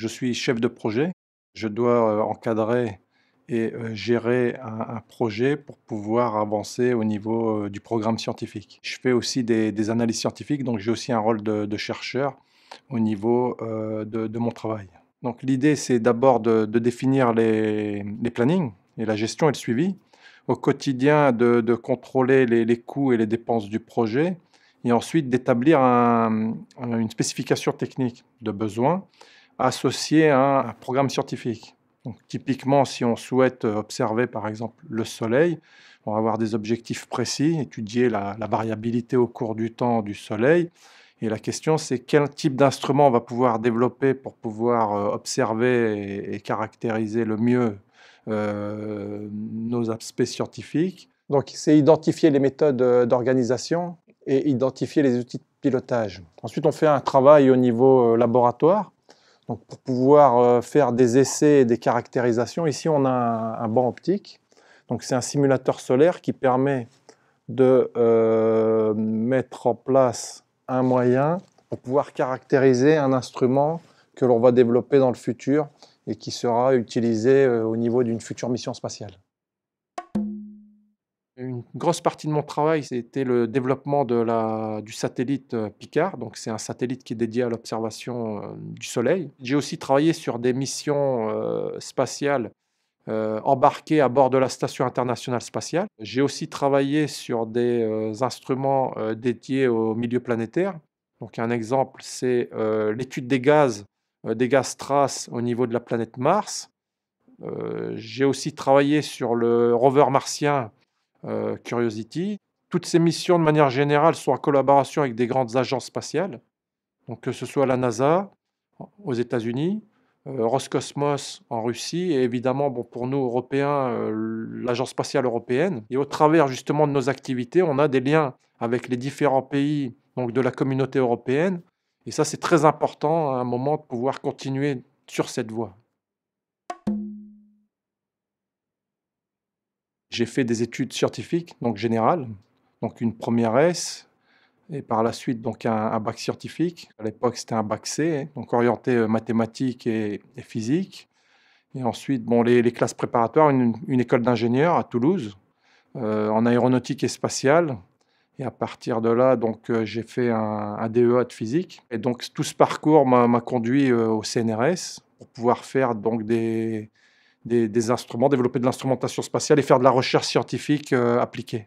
Je suis chef de projet. Je dois euh, encadrer et euh, gérer un, projet pour pouvoir avancer au niveau euh, du programme scientifique. Je fais aussi des, analyses scientifiques, donc j'ai aussi un rôle de, chercheur au niveau de, mon travail. Donc l'idée, c'est d'abord de, définir les, plannings et la gestion et le suivi. Au quotidien, de, contrôler les, coûts et les dépenses du projet et ensuite d'établir une spécification technique de besoin associé à un programme scientifique. Donc, typiquement, si on souhaite euh, observer par exemple le Soleil, on va avoir des objectifs précis, étudier la, variabilité au cours du temps du Soleil. Et la question, c'est quel type d'instrument on va pouvoir développer pour pouvoir euh, observer et, caractériser le mieux euh, nos aspects scientifiques. Donc, c'est identifier les méthodes d'organisation et identifier les outils de pilotage. Ensuite, on fait un travail au niveau laboratoire pour pouvoir euh, faire des essais et des caractérisations, ici on a un, banc optique. Donc c'est un simulateur solaire qui permet de euh, mettre en place un moyen pour pouvoir caractériser un instrument que l'on va développer dans le futur et qui sera utilisé euh, au niveau d'une future mission spatiale. Une grosse partie de mon travail, c'était le développement de la, du satellite euh, Picard. Donc, c'est un satellite qui est dédié à l'observation euh, du Soleil. J'ai aussi travaillé sur des missions euh, spatiales embarquées à bord de la Station internationale spatiale. J'ai aussi travaillé sur des instruments dédiés au milieu planétaire. Donc, un exemple, c'est l'étude des gaz, des gaz traces au niveau de la planète Mars. J'ai aussi travaillé sur le rover martien euh, Curiosity. Toutes ces missions, de manière générale, sont en collaboration avec des grandes agences spatiales, donc que ce soit la NASA aux États-Unis, euh, Roscosmos en Russie, et évidemment, bon, pour nous, Européens, euh, l'Agence spatiale européenne. Et au travers justement de nos activités, on a des liens avec les différents pays donc, de la communauté européenne. Et ça, c'est très important à un moment de pouvoir continuer sur cette voie. J'ai fait des études scientifiques, donc générales, donc une première S, et par la suite donc un, bac scientifique. À l'époque, c'était un bac C, hein, donc orienté euh, mathématiques et, physique. Et ensuite, bon, les, classes préparatoires, une, école d'ingénieurs à Toulouse, euh, en aéronautique et spatiale. Et à partir de là, donc euh, j'ai fait un, DEA de physique. Et donc tout ce parcours m'a conduit au CNRS pour pouvoir faire donc des, des, instruments, développer de l'instrumentation spatiale et faire de la recherche scientifique euh, appliquée.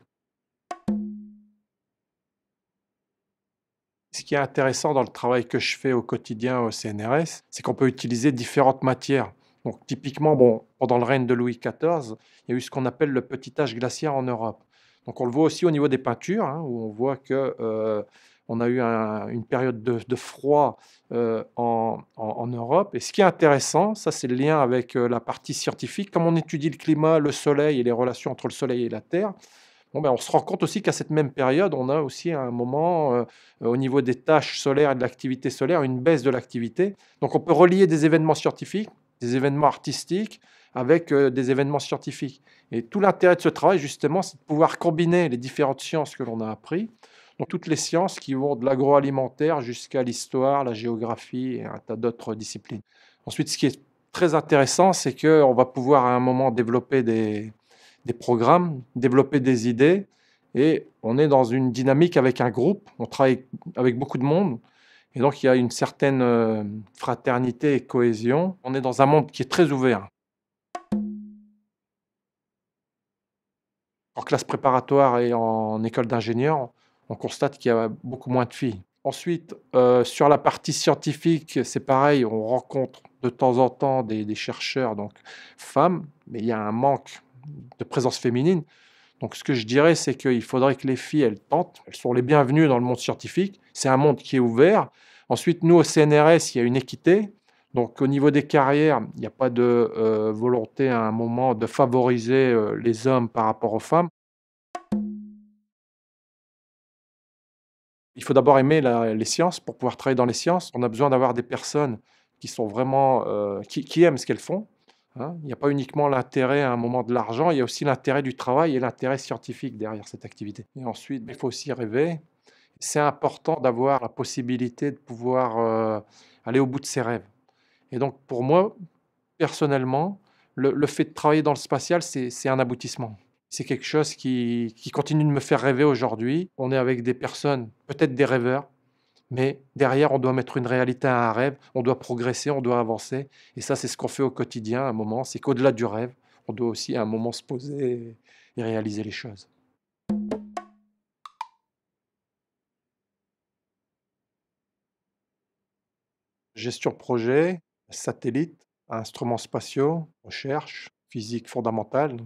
Ce qui est intéressant dans le travail que je fais au quotidien au CNRS, c'est qu'on peut utiliser différentes matières. Donc typiquement, bon, pendant le règne de Louis XIV, il y a eu ce qu'on appelle le petit âge glaciaire en Europe. Donc on le voit aussi au niveau des peintures, hein, où on voit que euh, on a eu une période de, froid euh, en, Europe. Et ce qui est intéressant, ça c'est le lien avec euh, la partie scientifique, comme on étudie le climat, le soleil et les relations entre le soleil et la Terre, ben, on se rend compte aussi qu'à cette même période, on a aussi un moment, euh, au niveau des tâches solaires et de l'activité solaire, une baisse de l'activité. Donc on peut relier des événements scientifiques, des événements artistiques avec des événements scientifiques. Et tout l'intérêt de ce travail, justement, c'est de pouvoir combiner les différentes sciences que l'on a apprises dans toutes les sciences qui vont de l'agroalimentaire jusqu'à l'histoire, la géographie et un tas d'autres disciplines. Ensuite, ce qui est très intéressant, c'est qu'on va pouvoir à un moment développer des, des, programmes, développer des idées, et on est dans une dynamique avec un groupe, on travaille avec beaucoup de monde, et donc il y a une certaine euh, fraternité et cohésion. On est dans un monde qui est très ouvert. En classe préparatoire et en école d'ingénieur, on constate qu'il y a beaucoup moins de filles. Ensuite, euh, sur la partie scientifique, c'est pareil, on rencontre de temps en temps des, chercheurs, donc femmes, mais il y a un manque de présence féminine. Donc ce que je dirais, c'est qu'il faudrait que les filles, elles tentent, elles sont les bienvenues dans le monde scientifique, c'est un monde qui est ouvert. Ensuite, nous, au CNRS, il y a une équité. Donc au niveau des carrières, il n'y a pas de euh, volonté à un moment de favoriser euh, les hommes par rapport aux femmes. Il faut d'abord aimer les sciences pour pouvoir travailler dans les sciences. On a besoin d'avoir des personnes qui sont vraiment euh, qui, aiment ce qu'elles font. Hein. Il n'y a pas uniquement l'intérêt à un moment de l'argent, il y a aussi l'intérêt du travail et l'intérêt scientifique derrière cette activité. Et ensuite, il faut aussi rêver. C'est important d'avoir la possibilité de pouvoir euh, aller au bout de ses rêves. Et donc, pour moi, personnellement, le fait de travailler dans le spatial, c'est un aboutissement c'est quelque chose qui, continue de me faire rêver aujourd'hui. On est avec des personnes, peut-être des rêveurs, mais derrière, on doit mettre une réalité à un rêve, on doit progresser, on doit avancer. Et ça, c'est ce qu'on fait au quotidien à un moment. C'est qu'au-delà du rêve, on doit aussi à un moment se poser et réaliser les choses. Gestion projet, satellite, instruments spatiaux, recherche, physique fondamentale,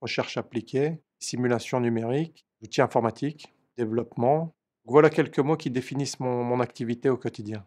recherche appliquée, simulation numérique, outils informatiques, développement. Voilà quelques mots qui définissent mon, activité au quotidien.